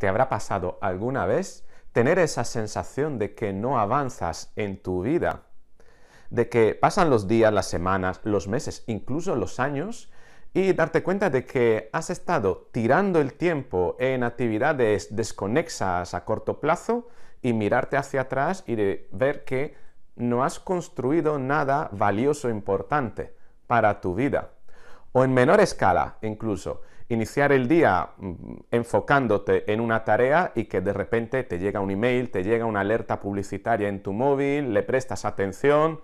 ¿Te habrá pasado alguna vez tener esa sensación de que no avanzas en tu vida? De que pasan los días, las semanas, los meses, incluso los años, y darte cuenta de que has estado tirando el tiempo en actividades desconexas a corto plazo y mirarte hacia atrás y ver que no has construido nada valioso, importante para tu vida. O en menor escala, incluso, iniciar el día mm, enfocándote en una tarea y que de repente te llega un email, te llega una alerta publicitaria en tu móvil, le prestas atención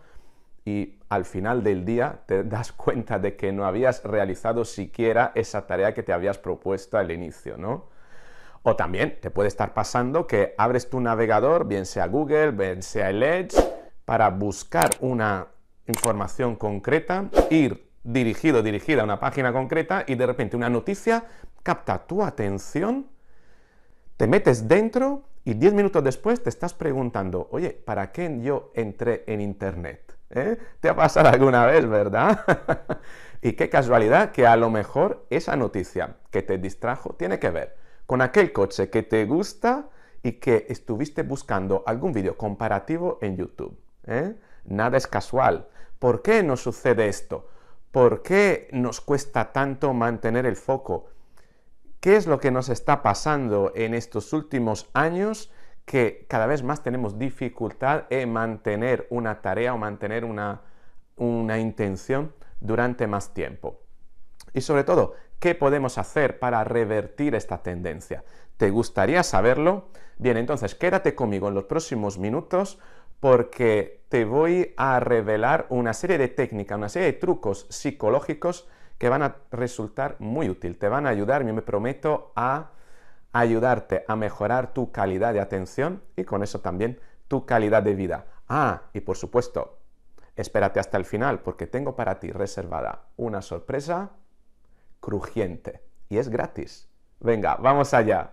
y al final del día te das cuenta de que no habías realizado siquiera esa tarea que te habías propuesto al inicio, ¿no? O también te puede estar pasando que abres tu navegador, bien sea Google, bien sea el Edge, para buscar una información concreta, ir dirigido, dirigida a una página concreta y de repente una noticia capta tu atención, te metes dentro y diez minutos después te estás preguntando, oye, ¿para qué yo entré en Internet? ¿eh? Te ha pasado alguna vez, ¿verdad? y qué casualidad que a lo mejor esa noticia que te distrajo tiene que ver con aquel coche que te gusta y que estuviste buscando algún vídeo comparativo en YouTube. ¿eh? Nada es casual. ¿Por qué nos sucede esto? ¿Por qué nos cuesta tanto mantener el foco? ¿Qué es lo que nos está pasando en estos últimos años que cada vez más tenemos dificultad en mantener una tarea o mantener una, intención durante más tiempo? Y sobre todo, ¿qué podemos hacer para revertir esta tendencia? ¿Te gustaría saberlo? Bien, entonces quédate conmigo en los próximos minutos porque te voy a revelar una serie de técnicas, una serie de trucos psicológicos que van a resultar muy útil, te van a ayudar, yo me prometo a ayudarte a mejorar tu calidad de atención y con eso también tu calidad de vida. Ah, y por supuesto, espérate hasta el final porque tengo para ti reservada una sorpresa crujiente y es gratis. Venga, vamos allá.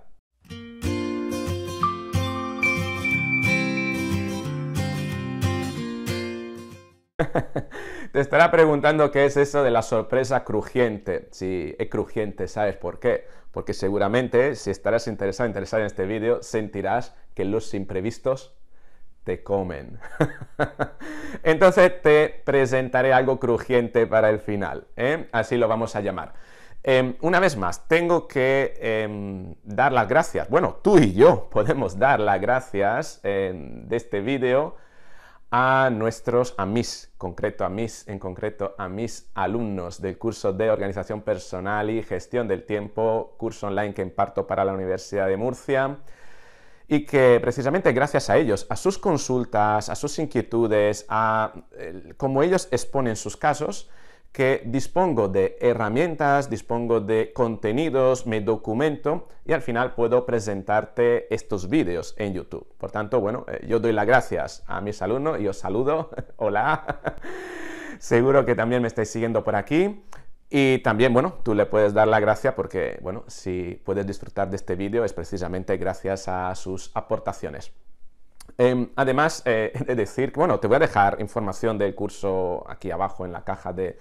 Te estará preguntando qué es eso de la sorpresa crujiente. Si es crujiente, ¿sabes por qué? Porque seguramente si estarás interesado, en este vídeo, sentirás que los imprevistos te comen. Entonces te presentaré algo crujiente para el final, ¿eh? así lo vamos a llamar. Em, una vez más, tengo que em, dar las gracias. Bueno, tú y yo podemos dar las gracias em, de este vídeo a nuestros, a mis, concreto a mis, en concreto a mis alumnos del curso de Organización Personal y Gestión del Tiempo, curso online que imparto para la Universidad de Murcia, y que precisamente gracias a ellos, a sus consultas, a sus inquietudes, a cómo ellos exponen sus casos, que dispongo de herramientas, dispongo de contenidos, me documento y al final puedo presentarte estos vídeos en YouTube. Por tanto, bueno, eh, yo doy las gracias a mis alumnos y os saludo. Hola. Seguro que también me estáis siguiendo por aquí. Y también, bueno, tú le puedes dar la gracia porque, bueno, si puedes disfrutar de este vídeo es precisamente gracias a sus aportaciones. Em, además, eh, de decir bueno, te voy a dejar información del curso aquí abajo en la caja de,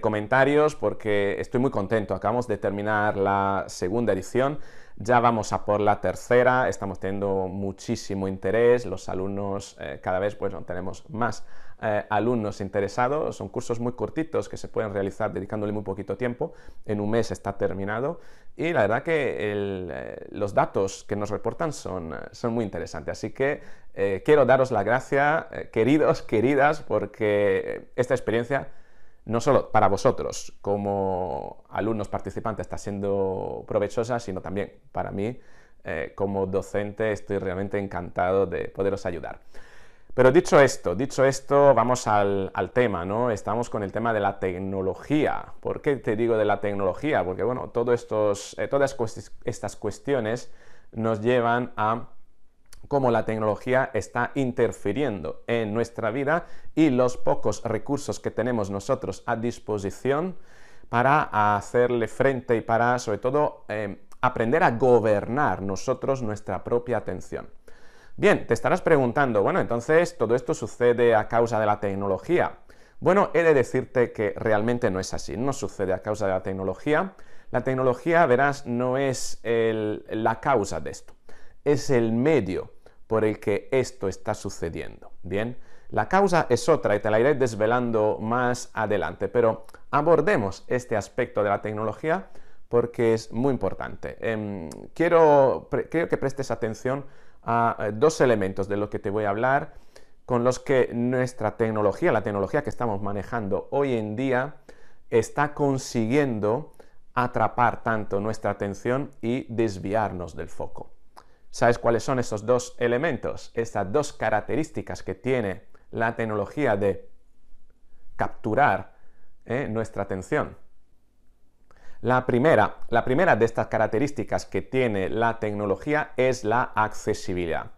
comentarios porque estoy muy contento. Acabamos de terminar la segunda edición, ya vamos a por la tercera, estamos teniendo muchísimo interés, los alumnos eh, cada vez, bueno, tenemos más eh, alumnos interesados. Son cursos muy cortitos que se pueden realizar dedicándole muy poquito tiempo. En un mes está terminado y la verdad que eh, los datos que nos reportan son, eh, son muy interesantes. Así que quiero daros la gracia, queridos, queridas, porque esta experiencia no solo para vosotros como alumnos participantes está siendo provechosa, sino también para mí como docente estoy realmente encantado de poderos ayudar. Pero dicho esto, dicho esto, vamos al, tema, ¿no? Estamos con el tema de la tecnología. ¿Por qué te digo de la tecnología? Porque, bueno, eh, todas estas cuestiones nos llevan a cómo la tecnología está interfiriendo en nuestra vida y los pocos recursos que tenemos nosotros a disposición para hacerle frente y para, sobre todo, eh, aprender a gobernar nosotros nuestra propia atención. Bien, te estarás preguntando, bueno, entonces todo esto sucede a causa de la tecnología. Bueno, he de decirte que realmente no es así, no sucede a causa de la tecnología. La tecnología, verás, no es la causa de esto, es el medio por el que esto está sucediendo. Bien, la causa es otra y te la iré desvelando más adelante, pero abordemos este aspecto de la tecnología porque es muy importante. Em, quiero, que prestes atención a eh, dos elementos de los que te voy a hablar, con los que nuestra tecnología, la tecnología que estamos manejando hoy en día, está consiguiendo atrapar tanto nuestra atención y desviarnos del foco. ¿Sabes cuáles son esos dos elementos? esas dos características que tiene la tecnología de capturar eh, nuestra atención. La primera, de estas características que tiene la tecnología es la accesibilidad.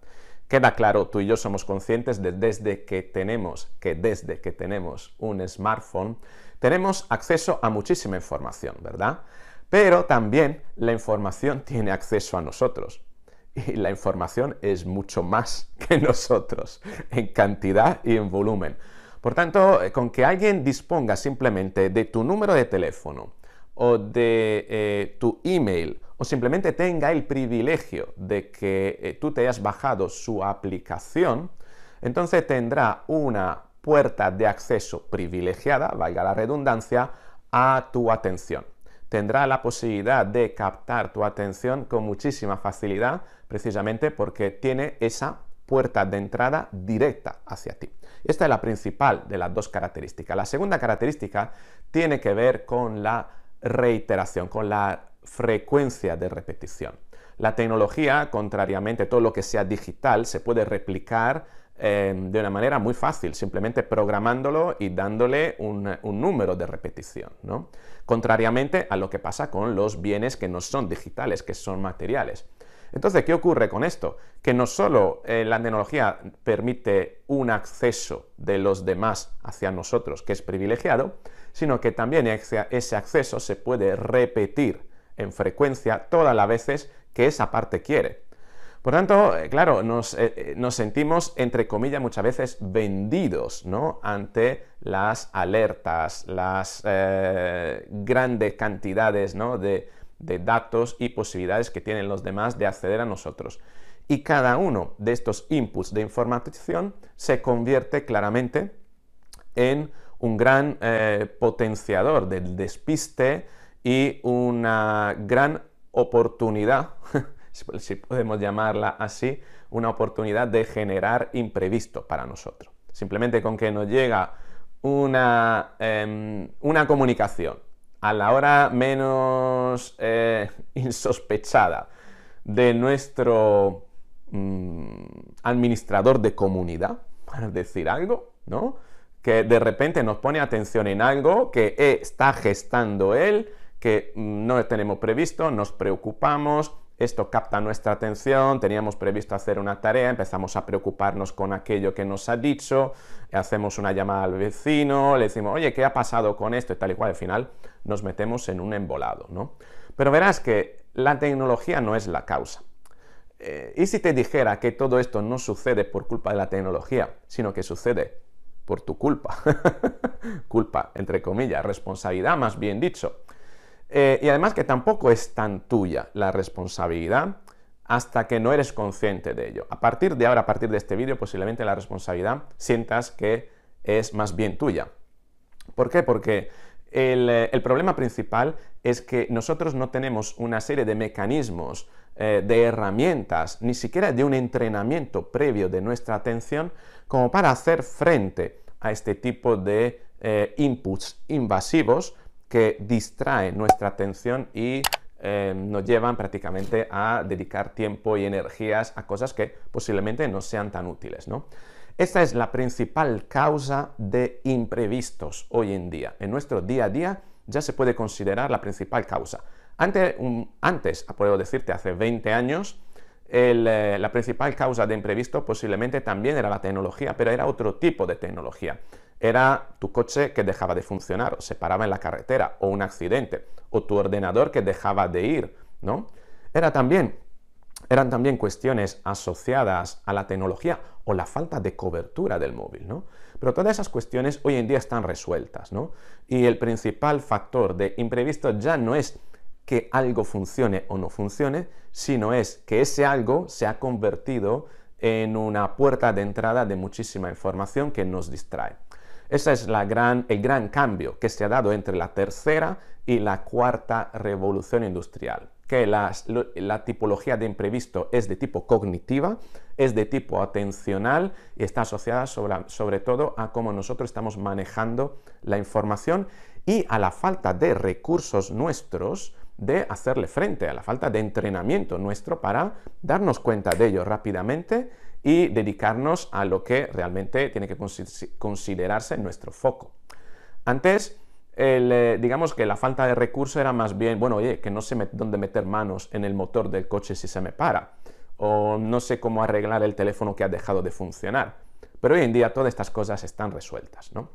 Queda claro, tú y yo somos conscientes de desde que tenemos, que desde que tenemos un smartphone, tenemos acceso a muchísima información, ¿verdad? Pero también la información tiene acceso a nosotros. Y la información es mucho más que nosotros, en cantidad y en volumen. Por tanto, eh, con que alguien disponga simplemente de tu número de teléfono, o de eh, tu email o simplemente tenga el privilegio de que eh, tú te hayas bajado su aplicación, entonces tendrá una puerta de acceso privilegiada, valga la redundancia, a tu atención. Tendrá la posibilidad de captar tu atención con muchísima facilidad, precisamente porque tiene esa puerta de entrada directa hacia ti. Esta es la principal de las dos características. La segunda característica tiene que ver con la reiteración, con la frecuencia de repetición. La tecnología, contrariamente a todo lo que sea digital, se puede replicar em, de una manera muy fácil, simplemente programándolo y dándole un, número de repetición, ¿no? Contrariamente a lo que pasa con los bienes que no son digitales, que son materiales. Entonces, ¿qué ocurre con esto? Que no solo eh, la tecnología permite un acceso de los demás hacia nosotros que es privilegiado, sino que también ese acceso se puede repetir en frecuencia todas las veces que esa parte quiere. Por tanto, eh, claro, eh, eh, nos, sentimos, entre comillas, muchas veces vendidos, ¿no? Ante las alertas, las grandes cantidades, de, de, datos y posibilidades que tienen los demás de acceder a nosotros. Y cada uno de estos inputs de información se convierte claramente en un gran eh, potenciador del despiste y una gran oportunidad, si podemos llamarla así, una oportunidad de generar imprevisto para nosotros. Simplemente con que nos llega una, em, comunicación a la hora menos eh, insospechada de nuestro mm, administrador de comunidad, para decir algo, ¿no? que de repente nos pone atención en algo que eh, está gestando él, que mm, no tenemos previsto, nos preocupamos, esto capta nuestra atención, teníamos previsto hacer una tarea, empezamos a preocuparnos con aquello que nos ha dicho, hacemos una llamada al vecino, le decimos, oye, ¿qué ha pasado con esto? y tal y cual, al final nos metemos en un embolado, ¿no? Pero verás que la tecnología no es la causa. Eh, ¿Y si te dijera que todo esto no sucede por culpa de la tecnología, sino que sucede por tu culpa. culpa, entre comillas, responsabilidad más bien dicho. Eh, y además que tampoco es tan tuya la responsabilidad hasta que no eres consciente de ello. A partir de ahora, a partir de este vídeo, posiblemente la responsabilidad sientas que es más bien tuya. ¿Por qué? Porque el, eh, problema principal es que nosotros no tenemos una serie de mecanismos, eh, de herramientas, ni siquiera de un entrenamiento previo de nuestra atención como para hacer frente a este tipo de eh, inputs invasivos que distraen nuestra atención y eh, nos llevan prácticamente a dedicar tiempo y energías a cosas que posiblemente no sean tan útiles, Esta es la principal causa de imprevistos hoy en día. En nuestro día a día ya se puede considerar la principal causa. Antes, un, antes puedo decirte, hace 20 años, eh, la principal causa de imprevisto posiblemente también era la tecnología, pero era otro tipo de tecnología. Era tu coche que dejaba de funcionar, o se paraba en la carretera, o un accidente, o tu ordenador que dejaba de ir, ¿no? Era también, eran también cuestiones asociadas a la tecnología o la falta de cobertura del móvil, ¿no? Pero todas esas cuestiones hoy en día están resueltas, ¿no? Y el principal factor de imprevisto ya no es que algo funcione o no funcione, sino es que ese algo se ha convertido en una puerta de entrada de muchísima información que nos distrae. Ese es el gran cambio que se ha dado entre la tercera y la cuarta revolución industrial, que la, tipología de imprevisto es de tipo cognitiva, es de tipo atencional y está asociada sobre todo a cómo nosotros estamos manejando la información y a la falta de recursos nuestros de hacerle frente a la falta de entrenamiento nuestro para darnos cuenta de ello rápidamente y dedicarnos a lo que realmente tiene que considerarse nuestro foco. Antes, eh, digamos que la falta de recurso era más bien, bueno, oye, que no sé dónde meter manos en el motor del coche si se me para, o no sé cómo arreglar el teléfono que ha dejado de funcionar. Pero hoy en día todas estas cosas están resueltas, ¿no?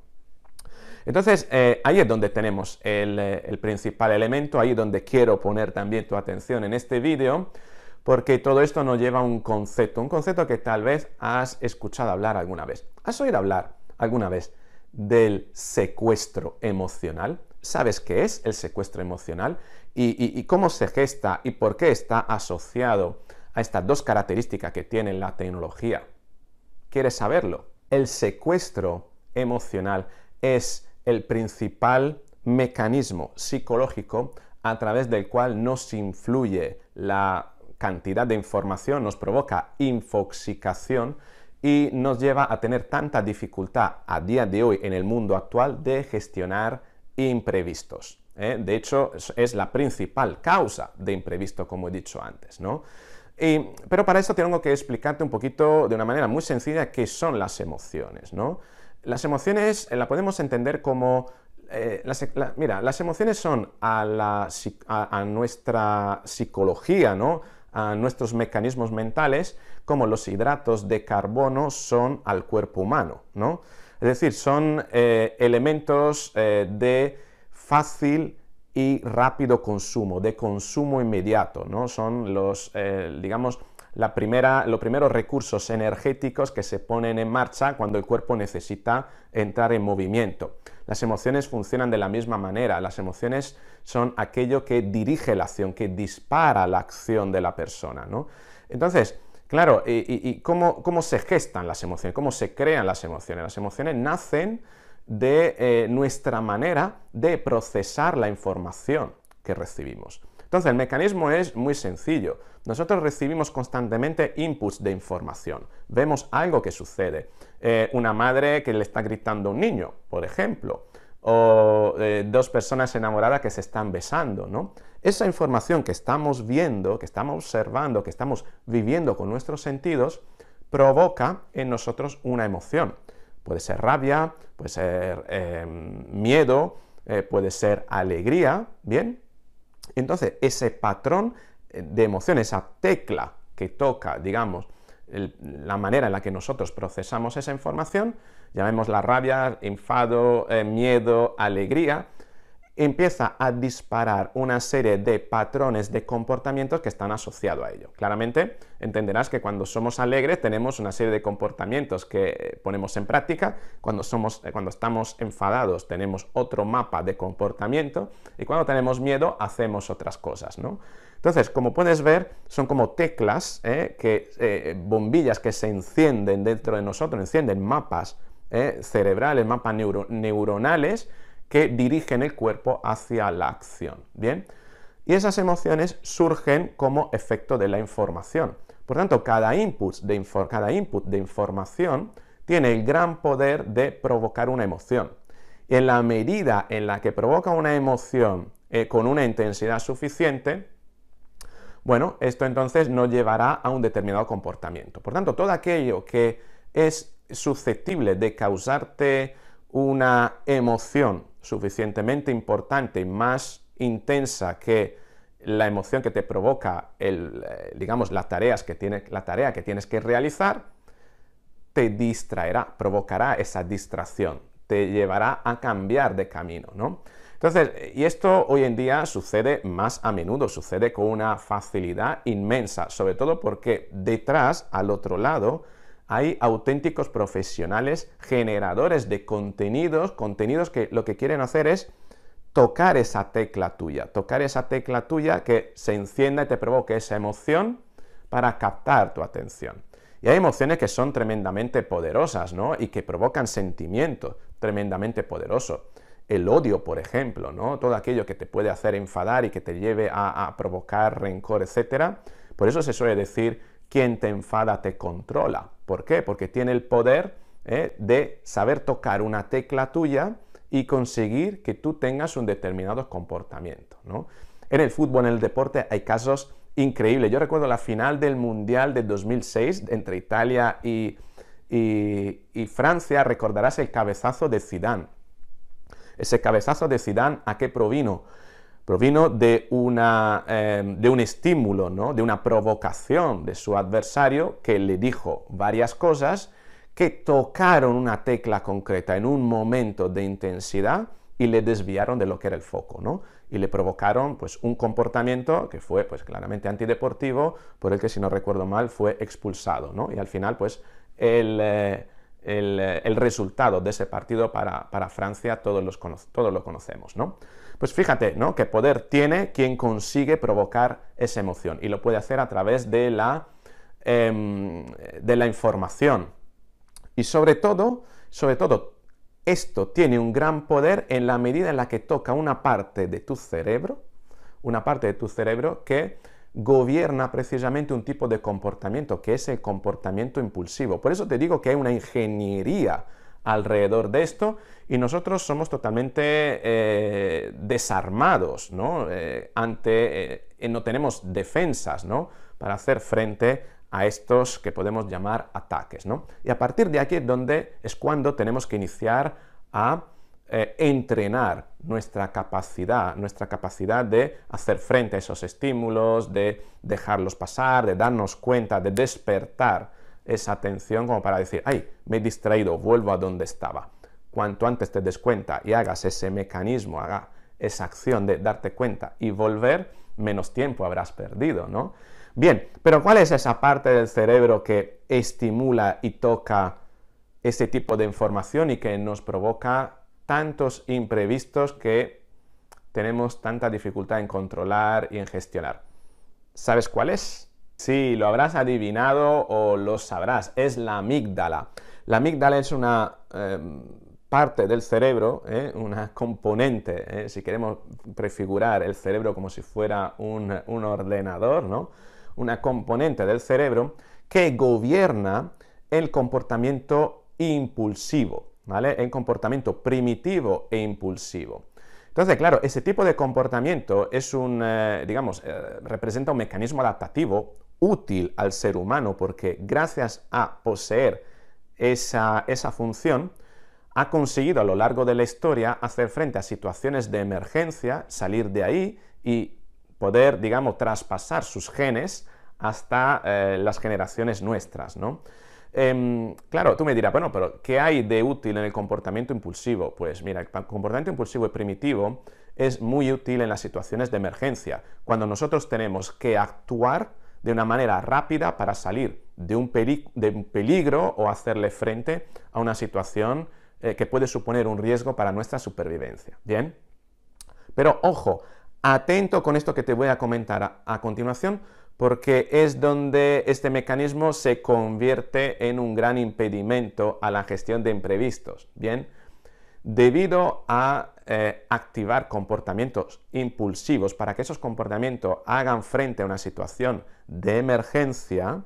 Entonces, eh, ahí es donde tenemos eh, el, principal elemento, ahí es donde quiero poner también tu atención en este vídeo, porque todo esto nos lleva a un concepto, un concepto que tal vez has escuchado hablar alguna vez. ¿Has oído hablar alguna vez del secuestro emocional? ¿Sabes qué es el secuestro emocional? y cómo se gesta y por qué está asociado a estas dos características que tiene la tecnología? ¿Quieres saberlo? El secuestro emocional es el principal mecanismo psicológico a través del cual nos influye la cantidad de información, nos provoca infoxicación y nos lleva a tener tanta dificultad a día de hoy en el mundo actual de gestionar imprevistos. ¿eh? De hecho, es la principal causa de imprevisto, como he dicho antes, pero para eso tengo que explicarte un poquito de una manera muy sencilla qué son las emociones, las emociones eh, la podemos entender como... Eh, las, e, mira, las emociones son a, la, nuestra psicología, ¿no? a nuestros mecanismos mentales, como los hidratos de carbono son al cuerpo humano, ¿no? Es decir, son eh, elementos de fácil y rápido consumo, de consumo inmediato, ¿no? Son los, digamos, los primeros recursos energéticos que se ponen en marcha cuando el cuerpo necesita entrar en movimiento. Las emociones funcionan de la misma manera. Las emociones son aquello que dirige la acción, que dispara la acción de la persona. ¿no? Entonces, claro, ¿y, cómo, se gestan las emociones? ¿Cómo se crean las emociones? Las emociones nacen de eh, nuestra manera de procesar la información que recibimos. Entonces, el mecanismo es muy sencillo. Nosotros recibimos constantemente inputs de información. Vemos algo que sucede. Eh, una madre que le está gritando a un niño, por ejemplo. O eh, dos personas enamoradas que se están besando, ¿no? Esa información que estamos viendo, que estamos observando, que estamos viviendo con nuestros sentidos, provoca en nosotros una emoción. Puede ser rabia, puede ser eh, miedo, puede ser alegría, ¿bien? Entonces, ese patrón eh, de emoción, esa tecla que toca, digamos, la manera en la que nosotros procesamos esa información, llamemos la rabia, enfado, eh, miedo, alegría, empieza a disparar una serie de patrones de comportamientos que están asociados a ello. Claramente entenderás que cuando somos alegres tenemos una serie de comportamientos que eh, ponemos en práctica, eh, cuando, estamos enfadados tenemos otro mapa de comportamiento y cuando tenemos miedo hacemos otras cosas, ¿no? Entonces, como puedes ver, son como teclas, eh, que, bombillas que se encienden dentro de nosotros, encienden mapas cerebrales, mapas neuronales, que dirigen el cuerpo hacia la acción. Bien, y esas emociones surgen como efecto de la información. Por tanto, cada input de, cada input de información tiene el gran poder de provocar una emoción. en la medida en la que provoca una emoción eh, con una intensidad suficiente, bueno, esto entonces nos llevará a un determinado comportamiento. Por tanto, todo aquello que es susceptible de causarte una emoción suficientemente importante y más intensa que la emoción que te provoca, eh, digamos, las tareas que la tarea que tienes que realizar, te distraerá, provocará esa distracción, te llevará a cambiar de camino, ¿no? Entonces, y esto hoy en día sucede más a menudo, sucede con una facilidad inmensa, sobre todo porque detrás, al otro lado, hay auténticos profesionales generadores de contenidos, contenidos que lo que quieren hacer es tocar esa tecla tuya, tocar esa tecla tuya que se encienda y te provoque esa emoción para captar tu atención. Y hay emociones que son tremendamente poderosas, ¿no? Y que provocan sentimientos tremendamente poderosos. El odio, por ejemplo, ¿no? Todo aquello que te puede hacer enfadar y que te lleve a, a provocar rencor, etc. Por eso se suele decir quien te enfada te controla. ¿Por qué? Porque tiene el poder eh, de saber tocar una tecla tuya y conseguir que tú tengas un determinado comportamiento. ¿no? En el fútbol, en el deporte, hay casos increíbles. Yo recuerdo la final del Mundial de 2006 entre Italia y, y Francia. Recordarás el cabezazo de Zidane. Ese cabezazo de Zidane, ¿a qué provino? provino de, una, em, de un estímulo, ¿no? de una provocación de su adversario que le dijo varias cosas que tocaron una tecla concreta en un momento de intensidad y le desviaron de lo que era el foco, ¿no? Y le provocaron pues un comportamiento que fue pues claramente antideportivo, por el que si no recuerdo mal fue expulsado, ¿no? Y al final pues el, eh, eh, el, resultado de ese partido para, Francia, todos, todos lo conocemos, ¿no? Pues fíjate, ¿no? Qué poder tiene quien consigue provocar esa emoción y lo puede hacer a través de la, em, de la información. Y sobre todo, sobre todo, esto tiene un gran poder en la medida en la que toca una parte de tu cerebro, una parte de tu cerebro que gobierna precisamente un tipo de comportamiento, que es el comportamiento impulsivo. Por eso te digo que hay una ingeniería alrededor de esto y nosotros somos totalmente eh, desarmados, ¿no? Eh, ante, eh, no tenemos defensas, ¿no? Para hacer frente a estos que podemos llamar ataques, ¿no? Y a partir de aquí es donde es cuando tenemos que iniciar a eh, entrenar nuestra capacidad, nuestra capacidad de hacer frente a esos estímulos, de dejarlos pasar, de darnos cuenta, de despertar esa atención como para decir, ay, me he distraído, vuelvo a donde estaba. Cuanto antes te des cuenta y hagas ese mecanismo, haga esa acción de darte cuenta y volver, menos tiempo habrás perdido, ¿no? Bien, pero ¿cuál es esa parte del cerebro que estimula y toca ese tipo de información y que nos provoca tantos imprevistos que tenemos tanta dificultad en controlar y en gestionar. ¿Sabes cuál es? Sí, lo habrás adivinado o lo sabrás. Es la amígdala. La amígdala es una eh, parte del cerebro, ¿eh? una componente, ¿eh? si queremos prefigurar el cerebro como si fuera un, un ordenador, ¿no? Una componente del cerebro que gobierna el comportamiento impulsivo. ¿vale? En comportamiento primitivo e impulsivo. Entonces, claro, ese tipo de comportamiento es un, eh, digamos, eh, representa un mecanismo adaptativo útil al ser humano porque gracias a poseer esa, función, ha conseguido a lo largo de la historia hacer frente a situaciones de emergencia, salir de ahí y poder, digamos, traspasar sus genes hasta eh, las generaciones nuestras, ¿no? Em, claro, tú me dirás, bueno, pero ¿qué hay de útil en el comportamiento impulsivo? Pues mira, el comportamiento impulsivo y primitivo es muy útil en las situaciones de emergencia, cuando nosotros tenemos que actuar de una manera rápida para salir de un, peligro o hacerle frente a una situación eh, que puede suponer un riesgo para nuestra supervivencia. Bien, pero ojo, atento con esto que te voy a comentar a continuación, porque es donde este mecanismo se convierte en un gran impedimento a la gestión de imprevistos. Bien, debido a eh, activar comportamientos impulsivos para que esos comportamientos hagan frente a una situación de emergencia,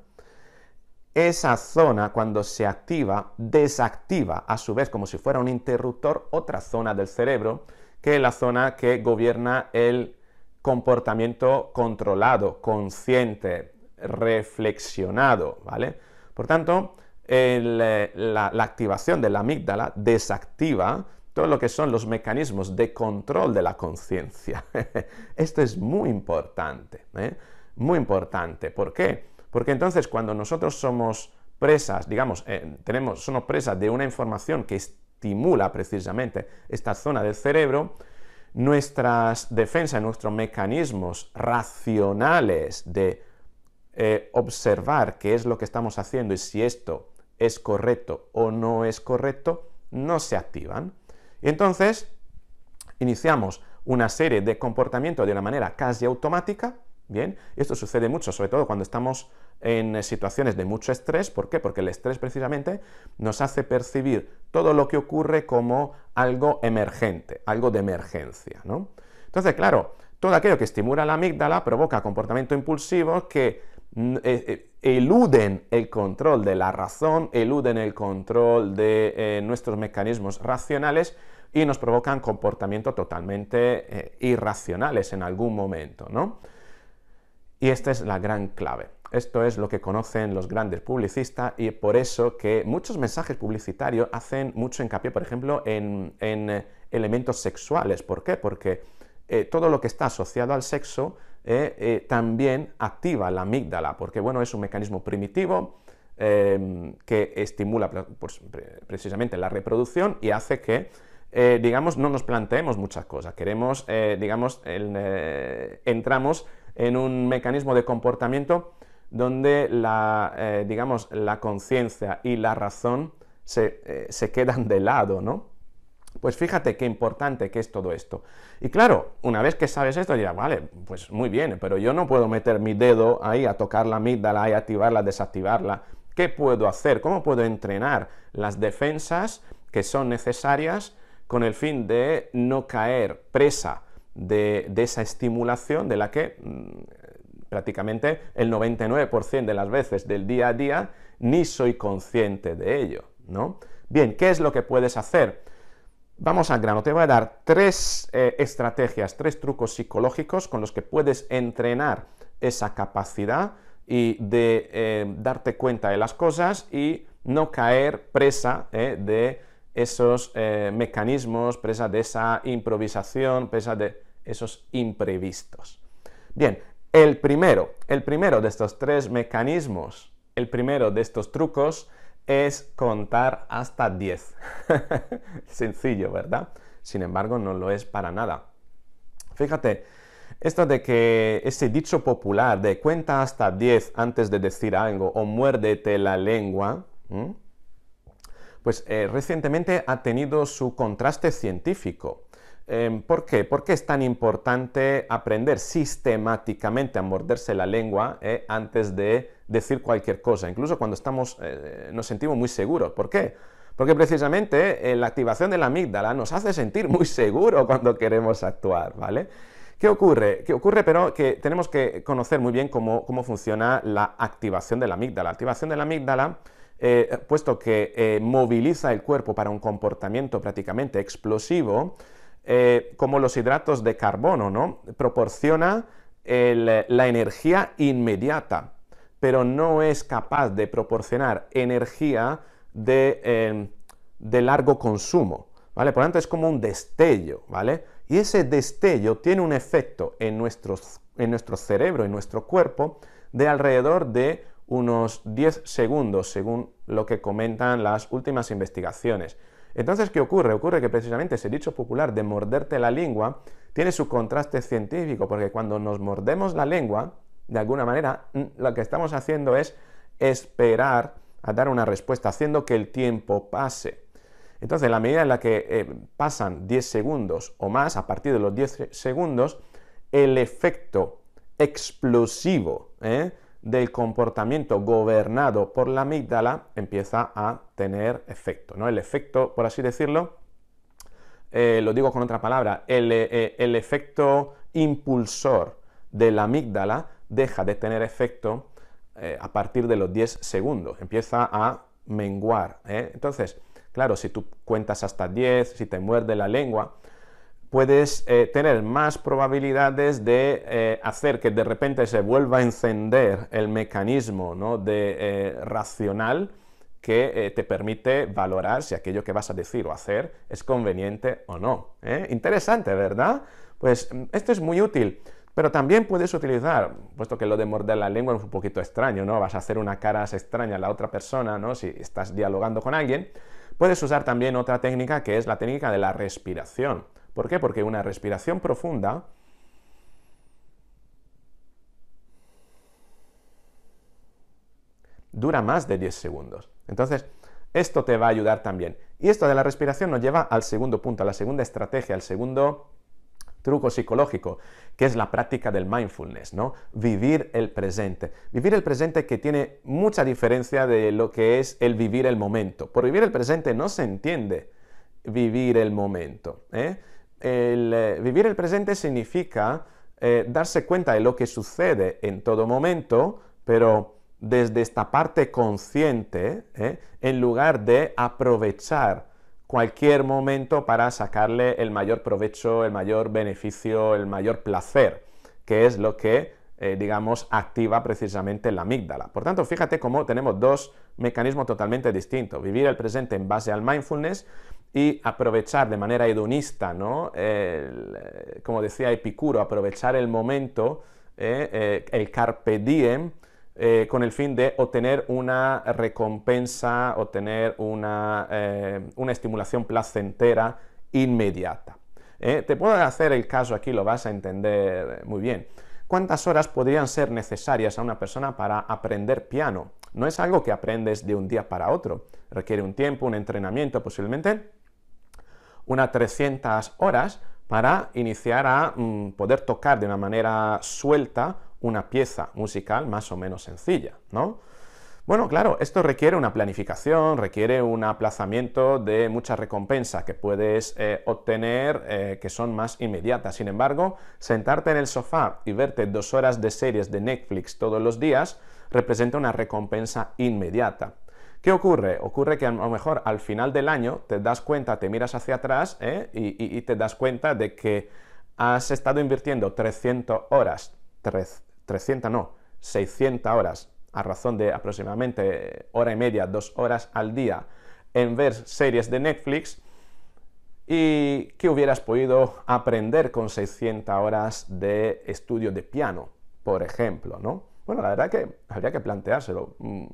esa zona cuando se activa desactiva a su vez como si fuera un interruptor otra zona del cerebro que es la zona que gobierna el comportamiento controlado, consciente, reflexionado, ¿vale? Por tanto, eh, la, activación de la amígdala desactiva todo lo que son los mecanismos de control de la conciencia. Esto es muy importante, ¿eh? muy importante. ¿Por qué? Porque entonces cuando nosotros somos presas, digamos, eh, tenemos, somos presas de una información que estimula precisamente esta zona del cerebro, nuestras defensas, nuestros mecanismos racionales de eh, observar qué es lo que estamos haciendo y si esto es correcto o no es correcto, no se activan. Y entonces iniciamos una serie de comportamientos de una manera casi automática, ¿bien? Esto sucede mucho, sobre todo cuando estamos en situaciones de mucho estrés. ¿Por qué? Porque el estrés precisamente nos hace percibir todo lo que ocurre como algo emergente, algo de emergencia. ¿no? Entonces, claro, todo aquello que estimula la amígdala provoca comportamientos impulsivos que mm, eh, eh, eluden el control de la razón, eluden el control de eh, nuestros mecanismos racionales y nos provocan comportamientos totalmente irracionales en algún momento, ¿no? Y esta es la gran clave. Esto es lo que conocen los grandes publicistas y por eso que muchos mensajes publicitarios hacen mucho hincapié, por ejemplo, en, eh, elementos sexuales. ¿Por qué? Porque eh, todo lo que está asociado al sexo eh, también activa la amígdala, porque bueno, es un mecanismo primitivo em, que estimula pues, pues, precisamente la reproducción y hace que digamos, no nos planteemos muchas cosas. Queremos, digamos, entramos en un mecanismo de comportamiento donde la, eh, digamos, la conciencia y la razón se, eh, se, quedan de lado, ¿no? Pues fíjate qué importante que es todo esto. Y claro, una vez que sabes esto, dirás, vale, pues muy bien, pero yo no puedo meter mi dedo ahí a tocar la amígdala y activarla, desactivarla. ¿Qué puedo hacer? ¿Cómo puedo entrenar las defensas que son necesarias con el fin de no caer presa de, esa estimulación de la que mm, prácticamente el 99% de las veces del día a día ni soy consciente de ello, ¿no? Bien, ¿qué es lo que puedes hacer? Vamos al grano, te voy a dar tres eh, estrategias, tres trucos psicológicos con los que puedes entrenar esa capacidad y de eh, darte cuenta de las cosas y no caer presa eh, de esos mecanismos, presa de esa improvisación, presa de esos imprevistos. Bien, el primero, el primero de estos tres mecanismos, el primero de estos trucos es contar hasta 10. Sencillo, ¿verdad? Sin embargo, no lo es para nada. Fíjate, esto de que ese dicho popular de cuenta hasta 10 antes de decir algo o muérdete la lengua, pues eh, recientemente ha tenido su contraste científico. Em, ¿Por qué? ¿Por qué es tan importante aprender sistemáticamente a morderse la lengua eh, antes de decir cualquier cosa? Incluso cuando eh, nos sentimos muy seguros. ¿Por qué? Porque precisamente eh, la activación de la amígdala nos hace sentir muy seguros cuando queremos actuar, ¿Qué ocurre? ¿Qué ocurre? Pero que tenemos que conocer muy bien cómo, cómo funciona la activación de la amígdala. La activación de la amígdala, puesto que moviliza el cuerpo para un comportamiento prácticamente explosivo, eh, como los hidratos de carbono, ¿no? Proporciona eh, la energía inmediata, pero no es capaz de proporcionar energía em, de, largo consumo, ¿vale? Por lo tanto, es como un destello, ¿vale? Y ese destello tiene un efecto en, en nuestro cerebro, y nuestro cuerpo, de alrededor de unos 10 segundos, según lo que comentan las últimas investigaciones. Entonces, ¿qué ocurre? Ocurre que precisamente ese dicho popular de morderte la lengua tiene su contraste científico, porque cuando nos mordemos la lengua, de alguna manera, mm, lo que estamos haciendo es esperar a dar una respuesta, haciendo que el tiempo pase. Entonces, la medida en la que eh, pasan 10 segundos o más, a partir de los 10 segundos, el efecto explosivo, ¿eh? del comportamiento gobernado por la amígdala empieza a tener efecto. ¿no? El efecto, por así decirlo, eh, lo digo con otra palabra, eh, el, efecto impulsor de la amígdala deja de tener efecto eh, a partir de los 10 segundos, empieza a menguar. Entonces, claro, si tú cuentas hasta 10, si te muerde la lengua, puedes eh, tener más probabilidades de eh, hacer que de repente se vuelva a encender el mecanismo de, eh, racional que te permite valorar si aquello que vas a decir o hacer es conveniente o no. Interesante, ¿verdad? Pues mm, esto es muy útil. Pero también puedes utilizar, puesto que lo de morder la lengua es un poquito extraño, ¿no? Vas a hacer una cara extraña a la otra persona, ¿no? Si estás dialogando con alguien, puedes usar también otra técnica que es la técnica de la respiración. ¿Por qué? Porque una respiración profunda dura más de 10 segundos. Entonces, esto te va a ayudar también. Y esto de la respiración nos lleva al segundo punto, a la segunda estrategia, al segundo truco psicológico, que es la práctica del mindfulness, ¿no? Vivir el presente. Vivir el presente que tiene mucha diferencia de lo que es el vivir el momento. Por vivir el presente no se entiende vivir el momento. ¿eh? el, eh, vivir el presente significa eh, darse cuenta de lo que sucede en todo momento, pero desde esta parte consciente, eh, en lugar de aprovechar cualquier momento para sacarle el mayor provecho, el mayor beneficio, el mayor placer, que es lo que, digamos, activa precisamente la amígdala. Por tanto, fíjate cómo tenemos dos mecanismos totalmente distintos, vivir el presente en base al mindfulness y aprovechar de manera hedonista, ¿no? Eh, como decía Epicuro, aprovechar el momento, eh, eh, el carpe diem, con el fin de obtener una recompensa, obtener una, una estimulación placentera inmediata. Te puedo hacer el caso aquí, lo vas a entender muy bien. ¿Cuántas horas podrían ser necesarias a una persona para aprender piano? No es algo que aprendes de un día para otro. Requiere un tiempo, un entrenamiento posiblemente, unas 300 horas para iniciar a mm, poder tocar de una manera suelta una pieza musical más o menos sencilla, ¿no? Bueno, claro, esto requiere una planificación, requiere un aplazamiento de muchas recompensas que puedes eh, obtener eh, que son más inmediatas. Sin embargo, sentarte en el sofá y verte dos horas de series de Netflix todos los días representa una recompensa inmediata. ¿Qué ocurre? Ocurre que a lo mejor al final del año te das cuenta, te miras hacia atrás ¿eh? y, te das cuenta de que has estado invirtiendo 300 horas, 300 no, 600 horas, a razón de aproximadamente hora y media, dos horas al día, en ver series de Netflix y que hubieras podido aprender con 600 horas de estudio de piano, por ejemplo, ¿no? Bueno, la verdad que habría que planteárselo. Mm,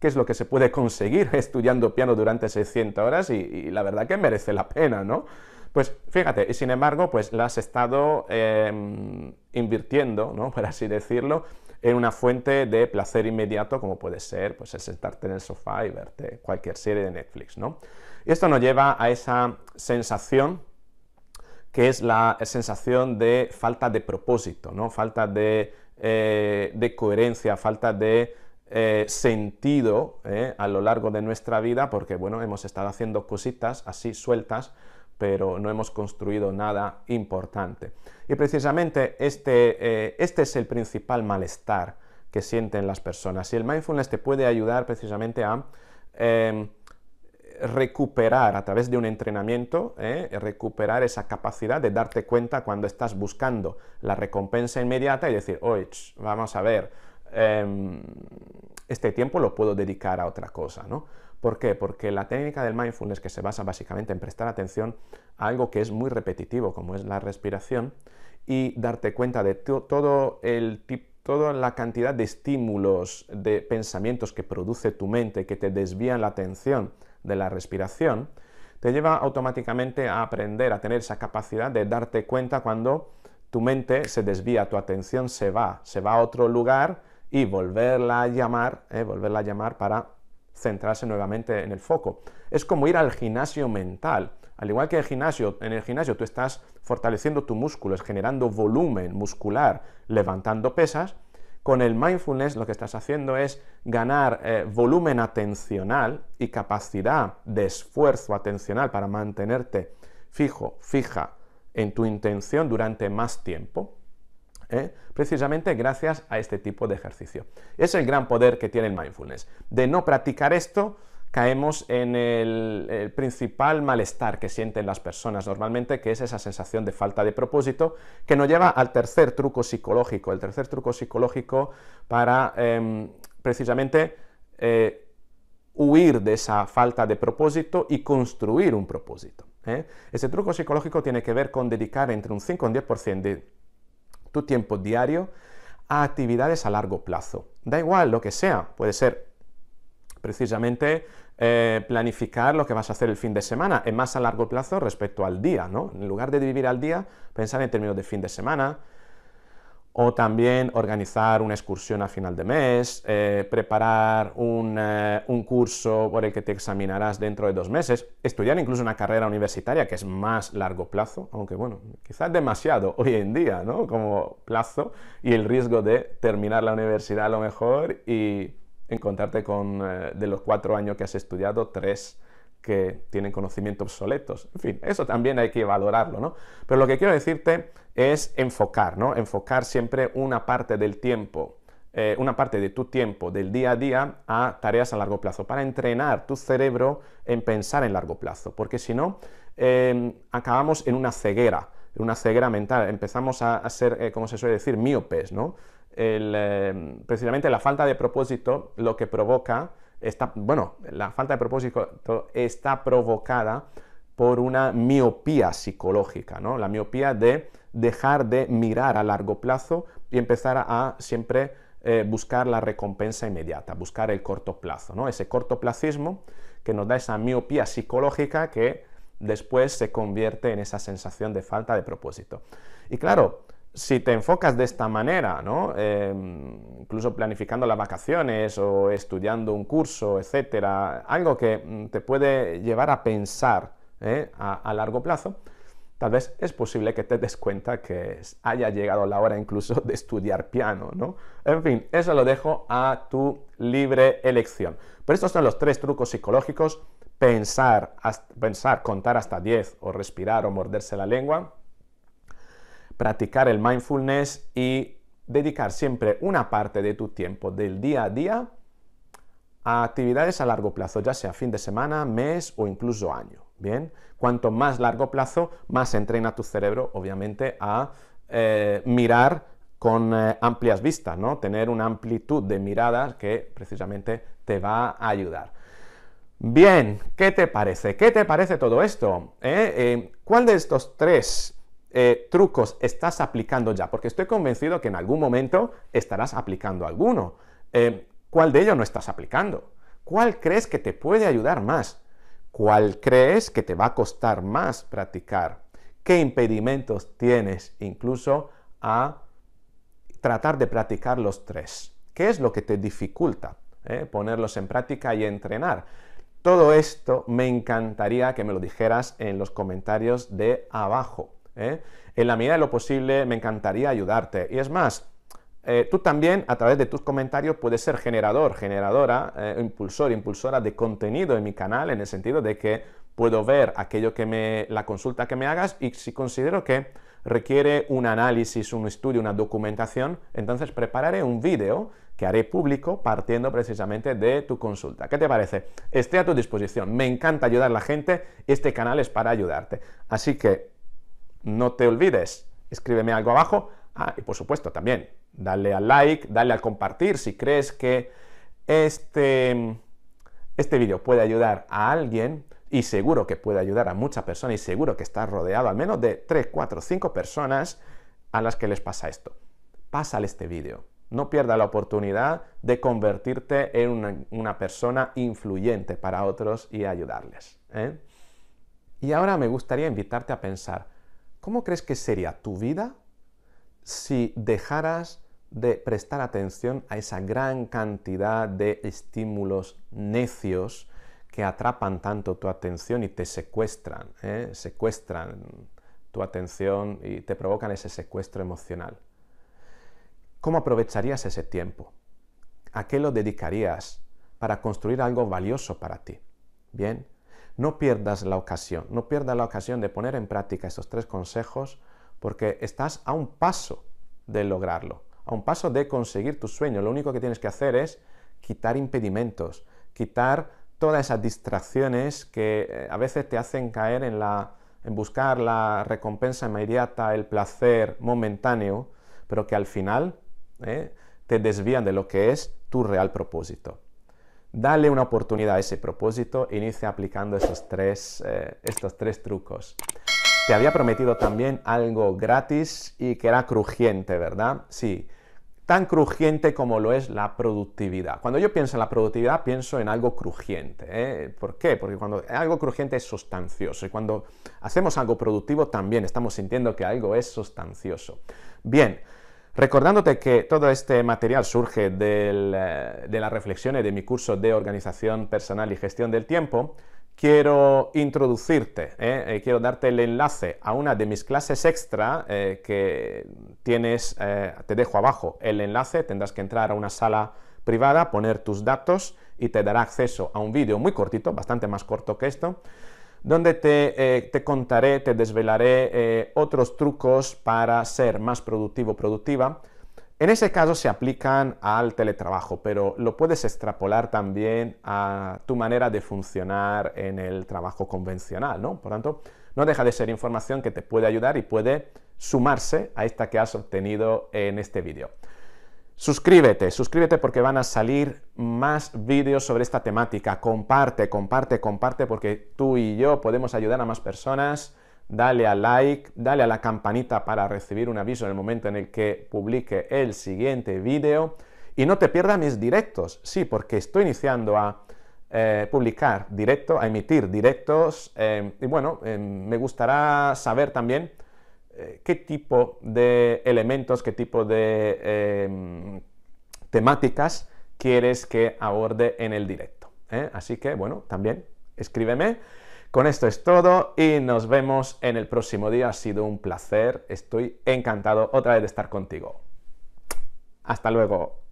qué es lo que se puede conseguir estudiando piano durante 600 horas y, la verdad que merece la pena, ¿no? Pues fíjate, y sin embargo, pues la has estado em, invirtiendo, ¿no? Por así decirlo, en una fuente de placer inmediato, como puede ser, pues sentarte en el sofá y verte cualquier serie de Netflix, ¿no? Y esto nos lleva a esa sensación que es la sensación de falta de propósito, ¿no? Falta de eh, coherencia, falta de eh, sentido eh, a lo largo de nuestra vida, porque bueno, hemos estado haciendo cositas así sueltas, pero no hemos construido nada importante. Y precisamente este, eh, este es el principal malestar que sienten las personas. Y el mindfulness te puede ayudar precisamente a em, recuperar a través de un entrenamiento, recuperar esa capacidad de darte cuenta cuando estás buscando la recompensa inmediata y decir, oye, vamos a ver, Em, este tiempo lo puedo dedicar a otra cosa, ¿no? ¿Por qué? Porque la técnica del mindfulness que se basa básicamente en prestar atención a algo que es muy repetitivo, como es la respiración, y darte cuenta de todo toda la cantidad de estímulos, de pensamientos que produce tu mente, que te desvían la atención de la respiración, te lleva automáticamente a aprender, a tener esa capacidad de darte cuenta cuando tu mente se desvía, tu atención se va, se va a otro lugar y volverla a llamar, eh, volverla a llamar para centrarse nuevamente en el foco. Es como ir al gimnasio mental. Al igual que el gimnasio, en el gimnasio tú estás fortaleciendo tus músculos, generando volumen muscular, levantando pesas, con el mindfulness lo que estás haciendo es ganar eh, volumen atencional y capacidad de esfuerzo atencional para mantenerte fijo, fija en tu intención durante más tiempo. ¿eh? precisamente gracias a este tipo de ejercicio. Es el gran poder que tiene el mindfulness. De no practicar esto, caemos en el, principal malestar que sienten las personas normalmente, que es esa sensación de falta de propósito, que nos lleva al tercer truco psicológico, el tercer truco psicológico para em, precisamente eh, huir de esa falta de propósito y construir un propósito. ¿eh? Ese truco psicológico tiene que ver con dedicar entre un 5 y un 10% de tu tiempo diario a actividades a largo plazo. Da igual lo que sea, puede ser precisamente eh, planificar lo que vas a hacer el fin de semana, es eh, más a largo plazo respecto al día, ¿no? En lugar de vivir al día, pensar en términos de fin de semana, o también organizar una excursión a final de mes, eh, preparar eh, un, curso por el que te examinarás dentro de dos meses, estudiar incluso una carrera universitaria que es más largo plazo, aunque bueno, quizás demasiado hoy en día, ¿no? Como plazo y el riesgo de terminar la universidad a lo mejor y encontrarte con eh, de los cuatro años que has estudiado, tres que tienen conocimientos obsoletos. En fin, eso también hay que valorarlo, ¿no? Pero lo que quiero decirte es enfocar, ¿no? Enfocar siempre una parte del tiempo, eh, una parte de tu tiempo, del día a día, a tareas a largo plazo, para entrenar tu cerebro en pensar en largo plazo, porque si no, em, acabamos en una ceguera, en una ceguera mental, empezamos a, ser, eh, como se suele decir, miopes, ¿no? Em, precisamente la falta de propósito lo que provoca bueno, la falta de propósito está provocada por una miopía psicológica, ¿no? La miopía de dejar de mirar a largo plazo y empezar a siempre eh, buscar la recompensa inmediata, buscar el corto plazo, ¿no? Ese cortoplacismo que nos da esa miopía psicológica que después se convierte en esa sensación de falta de propósito. Y claro, si te enfocas de esta manera, em, incluso planificando las vacaciones o estudiando un curso, etcétera, algo que mm, te puede llevar a pensar ¿eh? a, largo plazo, tal vez es posible que te des cuenta que haya llegado la hora incluso de estudiar piano, ¿no? En fin, eso lo dejo a tu libre elección. Pero estos son los tres trucos psicológicos, pensar, pensar contar hasta 10 o respirar o morderse la lengua, practicar el mindfulness y dedicar siempre una parte de tu tiempo del día a día a actividades a largo plazo, ya sea fin de semana, mes o incluso año. Bien, cuanto más largo plazo, más entrena tu cerebro, obviamente, a eh, mirar con eh, amplias vistas, ¿no? Tener una amplitud de miradas que precisamente te va a ayudar. Bien, ¿qué te parece? ¿Qué te parece todo esto? Eh, ¿Cuál de estos tres eh, trucos estás aplicando ya? Porque estoy convencido que en algún momento estarás aplicando alguno. Eh, ¿Cuál de ellos no estás aplicando? ¿Cuál crees que te puede ayudar más? ¿Cuál crees que te va a costar más practicar? ¿Qué impedimentos tienes incluso a tratar de practicar los tres? ¿Qué es lo que te dificulta eh, ponerlos en práctica y entrenar? Todo esto me encantaría que me lo dijeras en los comentarios de abajo. ¿eh? En la medida de lo posible, me encantaría ayudarte. Y es más, eh, tú también, a través de tus comentarios, puedes ser generador, generadora, eh, impulsor, impulsora de contenido en mi canal, en el sentido de que puedo ver aquello que me, la consulta que me hagas y si considero que requiere un análisis, un estudio, una documentación, entonces prepararé un vídeo que haré público partiendo precisamente de tu consulta. ¿Qué te parece? Estoy a tu disposición. Me encanta ayudar a la gente. Este canal es para ayudarte. Así que no te olvides, escríbeme algo abajo. Ah, y por supuesto también, dale al like, dale al compartir si crees que este, este vídeo puede ayudar a alguien y seguro que puede ayudar a muchas personas y seguro que estás rodeado al menos de 3, 4, 5 personas a las que les pasa esto. Pásale este vídeo. No pierda la oportunidad de convertirte en una, persona influyente para otros y ayudarles. ¿eh? Y ahora me gustaría invitarte a pensar, ¿Cómo crees que sería tu vida si dejaras de prestar atención a esa gran cantidad de estímulos necios que atrapan tanto tu atención y te secuestran, eh? secuestran tu atención y te provocan ese secuestro emocional. ¿Cómo aprovecharías ese tiempo? ¿A qué lo dedicarías para construir algo valioso para ti? Bien, no pierdas la ocasión, no pierdas la ocasión de poner en práctica estos tres consejos porque estás a un paso de lograrlo, a un paso de conseguir tu sueño. Lo único que tienes que hacer es quitar impedimentos, quitar todas esas distracciones que eh, a veces te hacen caer en, buscar la recompensa inmediata, el placer momentáneo, pero que al final eh, te desvían de lo que es tu real propósito. Dale una oportunidad a ese propósito, inicia aplicando esos tres, eh, estos tres trucos. Te había prometido también algo gratis y que era crujiente, ¿verdad? Sí, tan crujiente como lo es la productividad. Cuando yo pienso en la productividad, pienso en algo crujiente. ¿eh? ¿Por qué? Porque cuando algo crujiente es sustancioso y cuando hacemos algo productivo también estamos sintiendo que algo es sustancioso. Bien, Recordándote que todo este material surge eh, de las reflexiones de mi curso de organización personal y gestión del tiempo, quiero introducirte, eh, eh, quiero darte el enlace a una de mis clases extra que tienes, te dejo abajo el enlace, tendrás que entrar a una sala privada, poner tus datos y te dará acceso a un vídeo muy cortito, bastante más corto que esto, donde eh, te, contaré, te desvelaré eh, otros trucos para ser más productivo, productiva. En ese caso se aplican al teletrabajo, pero lo puedes extrapolar también a tu manera de funcionar en el trabajo convencional, ¿no? Por tanto, no deja de ser información que te puede ayudar y puede sumarse a esta que has obtenido en este vídeo. Suscríbete, suscríbete porque van a salir más vídeos sobre esta temática. Comparte, comparte, comparte porque tú y yo podemos ayudar a más personas. Dale a like, dale a la campanita para recibir un aviso en el momento en el que publique el siguiente vídeo. Y no te pierdas mis directos, sí, porque estoy iniciando a eh, publicar directo, a emitir directos. Eh, y bueno, eh, me gustará saber también eh, qué tipo de elementos, qué tipo de em, temáticas quieres que aborde en el directo. ¿eh? Así que, bueno, también escríbeme. Con esto es todo y nos vemos en el próximo día. Ha sido un placer. Estoy encantado otra vez de estar contigo. Hasta luego.